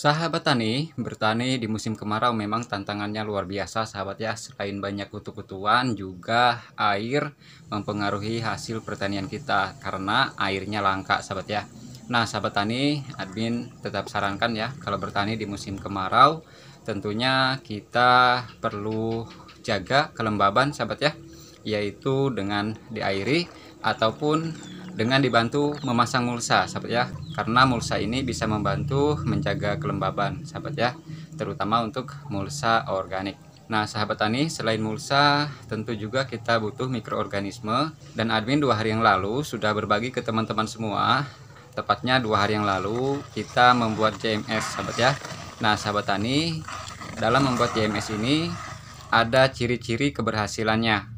Sahabat tani, bertani di musim kemarau memang tantangannya luar biasa sahabat ya Selain banyak kutu-kutuan juga air mempengaruhi hasil pertanian kita Karena airnya langka sahabat ya Nah sahabat tani, admin tetap sarankan ya Kalau bertani di musim kemarau tentunya kita perlu jaga kelembaban sahabat ya Yaitu dengan diairi ataupun dengan dibantu memasang mulsa sahabat ya karena mulsa ini bisa membantu menjaga kelembaban sahabat ya terutama untuk mulsa organik Nah sahabat tani selain mulsa tentu juga kita butuh mikroorganisme dan admin dua hari yang lalu sudah berbagi ke teman-teman semua tepatnya dua hari yang lalu kita membuat JMS sahabat ya Nah sahabat tani dalam membuat JMS ini ada ciri-ciri keberhasilannya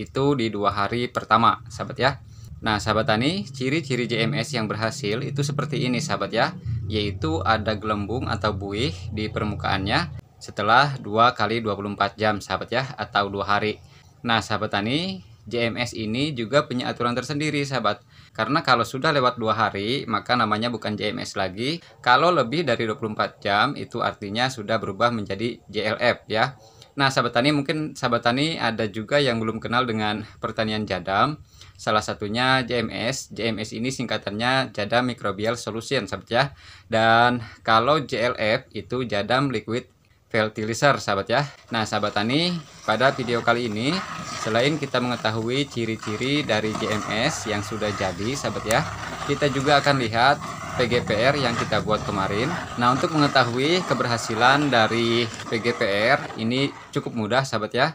itu di dua hari pertama sahabat ya Nah, sahabat tani, ciri-ciri JMS yang berhasil itu seperti ini, sahabat ya, yaitu ada gelembung atau buih di permukaannya setelah 2 kali 24 jam, sahabat ya, atau dua hari. Nah, sahabat tani, JMS ini juga punya aturan tersendiri, sahabat. Karena kalau sudah lewat dua hari, maka namanya bukan JMS lagi. Kalau lebih dari 24 jam, itu artinya sudah berubah menjadi JLF ya. Nah, sahabat tani, mungkin sahabat tani ada juga yang belum kenal dengan pertanian jadam. Salah satunya JMS. JMS ini singkatannya Jadam Microbial Solution sahabat ya. Dan kalau JLF itu Jadam Liquid fertilizer sahabat ya Nah sahabat tani pada video kali ini selain kita mengetahui ciri-ciri dari JMS yang sudah jadi sahabat ya kita juga akan lihat PGPR yang kita buat kemarin Nah untuk mengetahui keberhasilan dari PGPR ini cukup mudah sahabat ya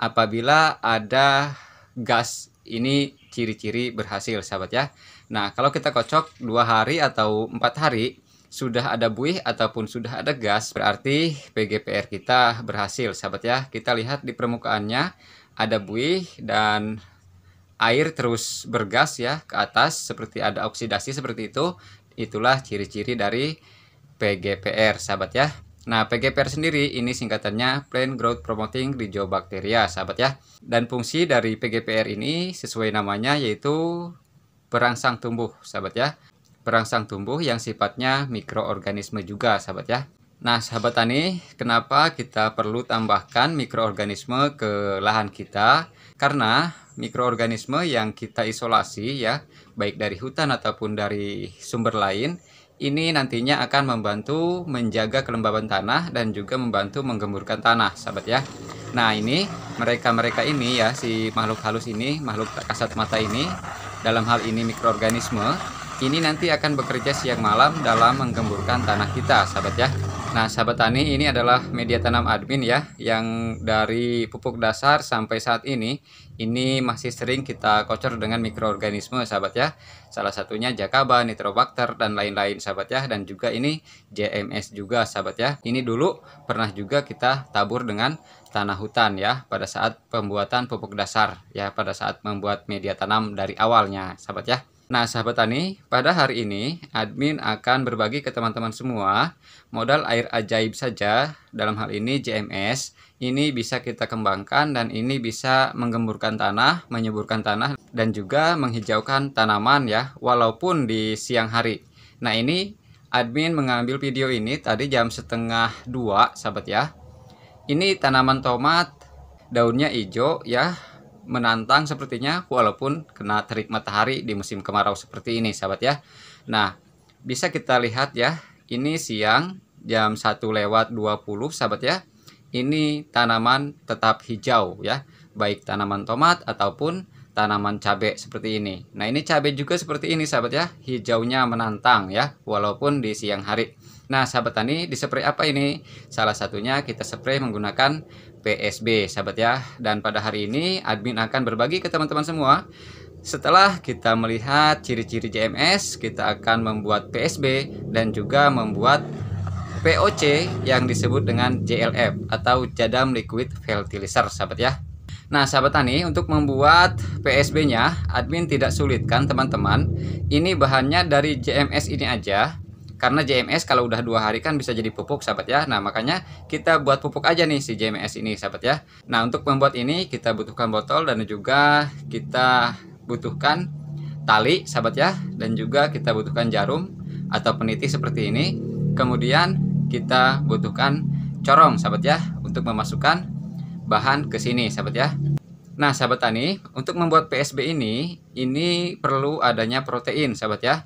apabila ada gas ini ciri-ciri berhasil sahabat ya nah kalau kita kocok dua hari atau empat hari sudah ada buih ataupun sudah ada gas berarti PGPR kita berhasil sahabat ya kita lihat di permukaannya ada buih dan air terus bergas ya ke atas seperti ada oksidasi seperti itu itulah ciri-ciri dari PGPR sahabat ya Nah, PGPR sendiri ini singkatannya Plant Growth Promoting Rhizobacteria, sahabat ya. Dan fungsi dari PGPR ini sesuai namanya yaitu perangsang tumbuh, sahabat ya. Perangsang tumbuh yang sifatnya mikroorganisme juga, sahabat ya. Nah, sahabat tani, kenapa kita perlu tambahkan mikroorganisme ke lahan kita? Karena mikroorganisme yang kita isolasi ya, baik dari hutan ataupun dari sumber lain, ini nantinya akan membantu menjaga kelembaban tanah dan juga membantu menggemburkan tanah, sahabat ya. Nah, ini mereka-mereka ini ya si makhluk halus ini, makhluk tak kasat mata ini dalam hal ini mikroorganisme ini nanti akan bekerja siang malam dalam menggemburkan tanah kita, sahabat ya. Nah, sahabat tani, ini adalah media tanam admin ya yang dari pupuk dasar sampai saat ini ini masih sering kita kocor dengan mikroorganisme sahabat ya. Salah satunya Jakaba, nitrobakter dan lain-lain sahabat ya dan juga ini JMS juga sahabat ya. Ini dulu pernah juga kita tabur dengan tanah hutan ya pada saat pembuatan pupuk dasar ya pada saat membuat media tanam dari awalnya sahabat ya. Nah, sahabat tani, pada hari ini admin akan berbagi ke teman-teman semua modal air ajaib saja dalam hal ini JMS. Ini bisa kita kembangkan dan ini bisa menggemburkan tanah, menyuburkan tanah dan juga menghijaukan tanaman ya walaupun di siang hari. Nah, ini admin mengambil video ini tadi jam setengah dua sahabat ya. Ini tanaman tomat daunnya hijau ya menantang sepertinya walaupun kena terik matahari di musim kemarau seperti ini sahabat ya. Nah, bisa kita lihat ya, ini siang jam 1 lewat 20 sahabat ya. Ini tanaman tetap hijau ya, baik tanaman tomat ataupun tanaman cabai seperti ini. Nah, ini cabai juga seperti ini sahabat ya, hijaunya menantang ya, walaupun di siang hari. Nah, sahabat tani, di spray apa ini? Salah satunya kita spray menggunakan PSB, sahabat ya. Dan pada hari ini admin akan berbagi ke teman-teman semua. Setelah kita melihat ciri-ciri JMS, kita akan membuat PSB dan juga membuat POC yang disebut dengan JLF atau Jadam Liquid Fertilizer, sahabat ya. Nah, sahabat tani, untuk membuat PSB-nya, admin tidak sulitkan teman-teman? Ini bahannya dari JMS ini aja karena JMS kalau udah dua hari kan bisa jadi pupuk sahabat ya nah makanya kita buat pupuk aja nih si JMS ini sahabat ya nah untuk membuat ini kita butuhkan botol dan juga kita butuhkan tali sahabat ya dan juga kita butuhkan jarum atau peniti seperti ini kemudian kita butuhkan corong sahabat ya untuk memasukkan bahan ke sini sahabat ya Nah, sahabat tani, untuk membuat PSB ini, ini perlu adanya protein, sahabat ya.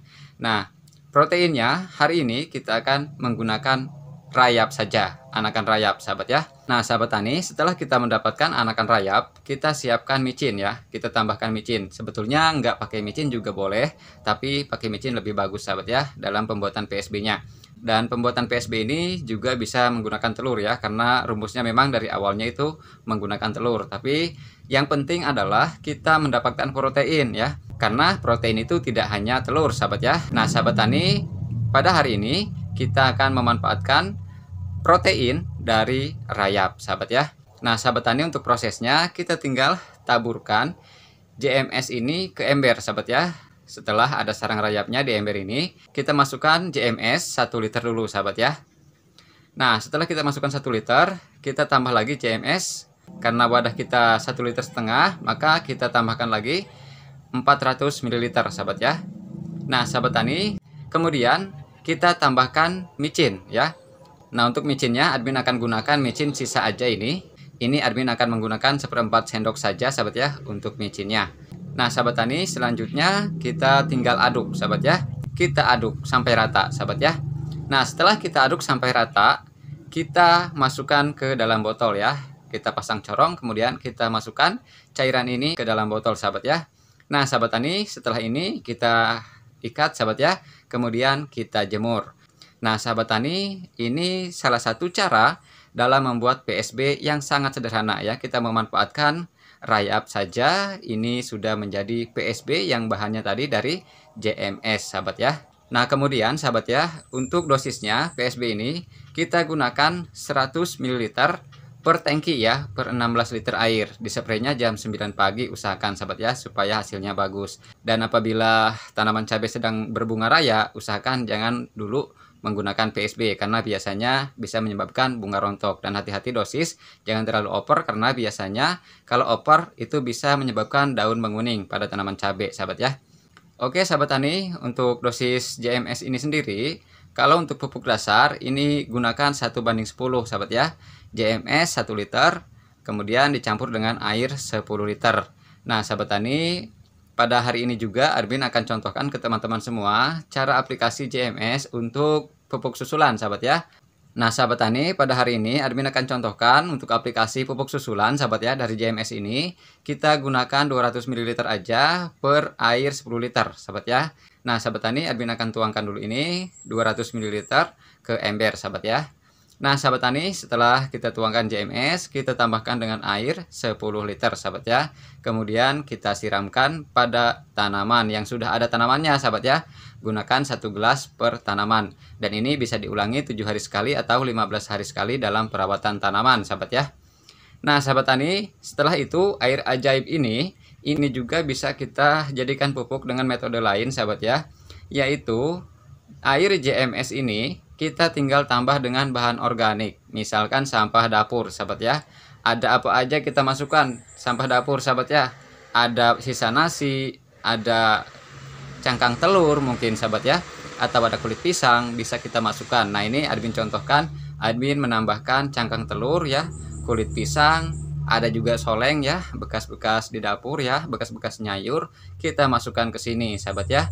Nah, proteinnya hari ini kita akan menggunakan rayap saja anakan rayap sahabat ya nah sahabat tani setelah kita mendapatkan anakan rayap kita siapkan micin ya kita tambahkan micin sebetulnya nggak pakai micin juga boleh tapi pakai micin lebih bagus sahabat ya dalam pembuatan PSB nya dan pembuatan PSB ini juga bisa menggunakan telur ya, karena rumusnya memang dari awalnya itu menggunakan telur. Tapi yang penting adalah kita mendapatkan protein ya, karena protein itu tidak hanya telur sahabat ya. Nah sahabat tani, pada hari ini kita akan memanfaatkan protein dari rayap sahabat ya. Nah sahabat tani untuk prosesnya kita tinggal taburkan JMS ini ke ember sahabat ya. Setelah ada sarang rayapnya di ember ini, kita masukkan JMS 1 liter dulu sahabat ya. Nah, setelah kita masukkan 1 liter, kita tambah lagi JMS. Karena wadah kita 1 liter setengah, maka kita tambahkan lagi 400 ml sahabat ya. Nah, sahabat tani, kemudian kita tambahkan micin ya. Nah, untuk micinnya admin akan gunakan micin sisa aja ini. Ini admin akan menggunakan seperempat sendok saja sahabat ya untuk micinnya. Nah, sahabat tani, selanjutnya kita tinggal aduk, sahabat ya. Kita aduk sampai rata, sahabat ya. Nah, setelah kita aduk sampai rata, kita masukkan ke dalam botol ya. Kita pasang corong, kemudian kita masukkan cairan ini ke dalam botol, sahabat ya. Nah, sahabat tani, setelah ini kita ikat, sahabat ya. Kemudian kita jemur. Nah, sahabat tani, ini salah satu cara dalam membuat PSB yang sangat sederhana ya. Kita memanfaatkan rayap saja ini sudah menjadi PSB yang bahannya tadi dari JMS sahabat ya Nah kemudian sahabat ya untuk dosisnya PSB ini kita gunakan 100 ml per tangki ya per 16 liter air dispraynya jam 9 pagi usahakan sahabat ya supaya hasilnya bagus dan apabila tanaman cabai sedang berbunga raya usahakan jangan dulu menggunakan PSB karena biasanya bisa menyebabkan bunga rontok dan hati-hati dosis jangan terlalu over karena biasanya kalau over itu bisa menyebabkan daun menguning pada tanaman cabai sahabat ya Oke sahabat tani untuk dosis JMS ini sendiri kalau untuk pupuk dasar ini gunakan 1 banding 10 sahabat ya JMS 1 liter, kemudian dicampur dengan air 10 liter. Nah, sahabat tani, pada hari ini juga Arbin akan contohkan ke teman-teman semua cara aplikasi JMS untuk pupuk susulan, sahabat ya. Nah, sahabat tani, pada hari ini Arbin akan contohkan untuk aplikasi pupuk susulan, sahabat ya, dari JMS ini. Kita gunakan 200 ml aja per air 10 liter, sahabat ya. Nah, sahabat tani, Arbin akan tuangkan dulu ini 200 ml ke ember, sahabat ya. Nah, sahabat tani, setelah kita tuangkan JMS, kita tambahkan dengan air 10 liter, sahabat ya. Kemudian kita siramkan pada tanaman yang sudah ada tanamannya, sahabat ya. Gunakan satu gelas per tanaman. Dan ini bisa diulangi 7 hari sekali atau 15 hari sekali dalam perawatan tanaman, sahabat ya. Nah, sahabat tani, setelah itu air ajaib ini, ini juga bisa kita jadikan pupuk dengan metode lain, sahabat ya. Yaitu air JMS ini kita tinggal tambah dengan bahan organik. Misalkan sampah dapur, sahabat ya. Ada apa aja kita masukkan sampah dapur, sahabat ya. Ada sisa nasi, ada cangkang telur mungkin, sahabat ya. Atau ada kulit pisang, bisa kita masukkan. Nah, ini admin contohkan, admin menambahkan cangkang telur ya, kulit pisang, ada juga soleng ya, bekas-bekas di dapur ya, bekas-bekas nyayur, kita masukkan ke sini, sahabat ya.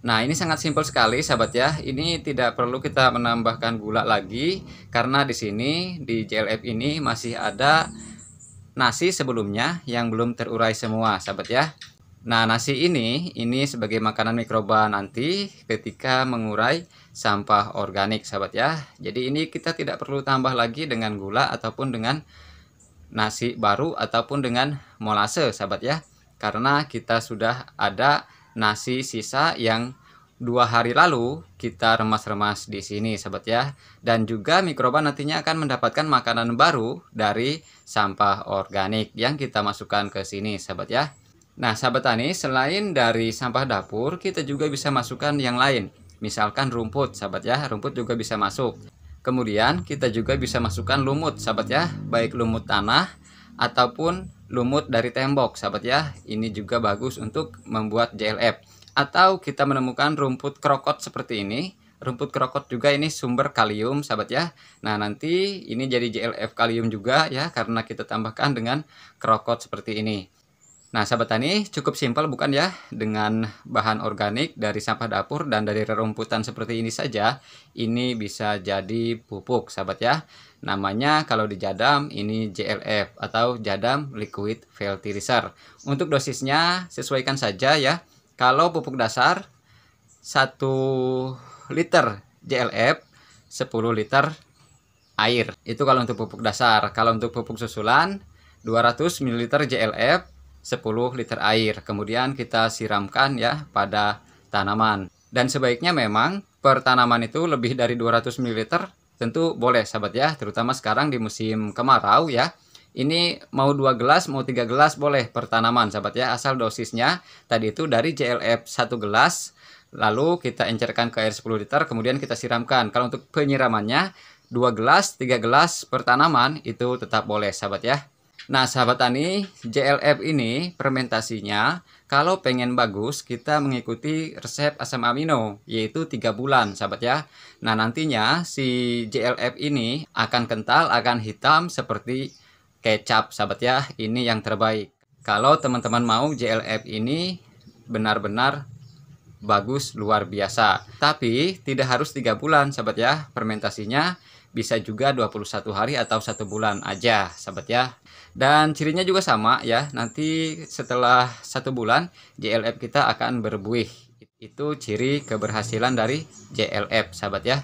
Nah, ini sangat simpel sekali, sahabat ya. Ini tidak perlu kita menambahkan gula lagi karena di sini di JLF ini masih ada nasi sebelumnya yang belum terurai semua, sahabat ya. Nah, nasi ini ini sebagai makanan mikroba nanti ketika mengurai sampah organik, sahabat ya. Jadi ini kita tidak perlu tambah lagi dengan gula ataupun dengan nasi baru ataupun dengan molase, sahabat ya. Karena kita sudah ada nasi sisa yang dua hari lalu kita remas-remas di sini sahabat ya dan juga mikroba nantinya akan mendapatkan makanan baru dari sampah organik yang kita masukkan ke sini sahabat ya nah sahabat tani selain dari sampah dapur kita juga bisa masukkan yang lain misalkan rumput sahabat ya rumput juga bisa masuk kemudian kita juga bisa masukkan lumut sahabat ya baik lumut tanah ataupun lumut dari tembok sahabat ya ini juga bagus untuk membuat JLF atau kita menemukan rumput krokot seperti ini rumput krokot juga ini sumber kalium sahabat ya nah nanti ini jadi JLF kalium juga ya karena kita tambahkan dengan krokot seperti ini Nah, sahabat tani, cukup simpel bukan ya? Dengan bahan organik dari sampah dapur dan dari rerumputan seperti ini saja, ini bisa jadi pupuk, sahabat ya. Namanya kalau di Jadam ini JLF atau Jadam Liquid Fertilizer. Untuk dosisnya sesuaikan saja ya. Kalau pupuk dasar 1 liter JLF, 10 liter air. Itu kalau untuk pupuk dasar. Kalau untuk pupuk susulan 200 ml JLF 10 liter air. Kemudian kita siramkan ya pada tanaman. Dan sebaiknya memang per tanaman itu lebih dari 200 ml tentu boleh sahabat ya, terutama sekarang di musim kemarau ya. Ini mau dua gelas, mau tiga gelas boleh per tanaman sahabat ya, asal dosisnya tadi itu dari JLF 1 gelas, lalu kita encerkan ke air 10 liter, kemudian kita siramkan. Kalau untuk penyiramannya, dua gelas, tiga gelas per tanaman itu tetap boleh sahabat ya. Nah, sahabat tani, JLF ini fermentasinya kalau pengen bagus kita mengikuti resep asam amino yaitu 3 bulan, sahabat ya. Nah, nantinya si JLF ini akan kental, akan hitam seperti kecap, sahabat ya. Ini yang terbaik. Kalau teman-teman mau JLF ini benar-benar bagus luar biasa. Tapi tidak harus tiga bulan sahabat ya fermentasinya bisa juga 21 hari atau satu bulan aja sahabat ya. Dan cirinya juga sama ya nanti setelah satu bulan JLF kita akan berbuih. Itu ciri keberhasilan dari JLF sahabat ya.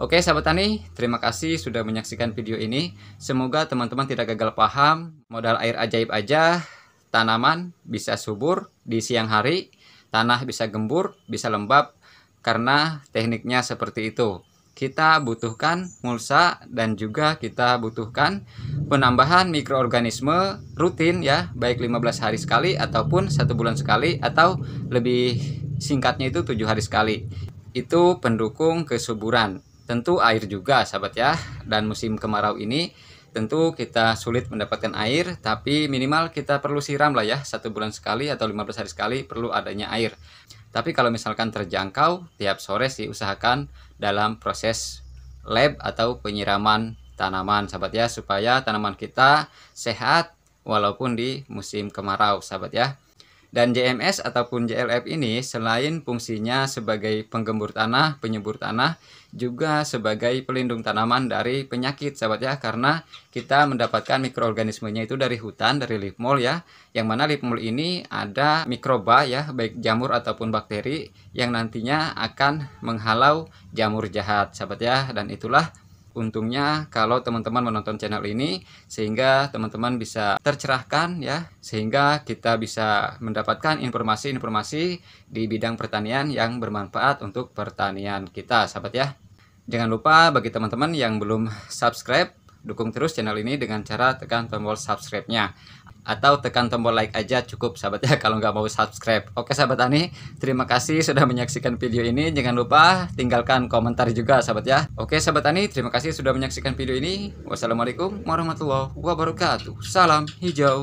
Oke sahabat tani, terima kasih sudah menyaksikan video ini. Semoga teman-teman tidak gagal paham, modal air ajaib aja, tanaman bisa subur di siang hari Tanah bisa gembur, bisa lembab karena tekniknya seperti itu. Kita butuhkan mulsa dan juga kita butuhkan penambahan mikroorganisme rutin ya, baik 15 hari sekali ataupun satu bulan sekali atau lebih singkatnya itu tujuh hari sekali. Itu pendukung kesuburan. Tentu air juga sahabat ya dan musim kemarau ini Tentu kita sulit mendapatkan air, tapi minimal kita perlu siram lah ya, satu bulan sekali atau 15 hari sekali perlu adanya air. Tapi kalau misalkan terjangkau, tiap sore sih usahakan dalam proses lab atau penyiraman tanaman sahabat ya, supaya tanaman kita sehat walaupun di musim kemarau sahabat ya. Dan JMS ataupun JLF ini selain fungsinya sebagai penggembur tanah, penyubur tanah, juga sebagai pelindung tanaman dari penyakit sahabat ya karena kita mendapatkan mikroorganismenya itu dari hutan, dari leaf mold ya. Yang mana leaf mold ini ada mikroba ya, baik jamur ataupun bakteri yang nantinya akan menghalau jamur jahat sahabat ya dan itulah untungnya kalau teman-teman menonton channel ini sehingga teman-teman bisa tercerahkan ya sehingga kita bisa mendapatkan informasi-informasi di bidang pertanian yang bermanfaat untuk pertanian kita sahabat ya jangan lupa bagi teman-teman yang belum subscribe dukung terus channel ini dengan cara tekan tombol subscribe-nya atau tekan tombol like aja cukup sahabat ya kalau nggak mau subscribe oke sahabat Tani terima kasih sudah menyaksikan video ini jangan lupa tinggalkan komentar juga sahabat ya oke sahabat Tani terima kasih sudah menyaksikan video ini wassalamualaikum warahmatullahi wabarakatuh salam hijau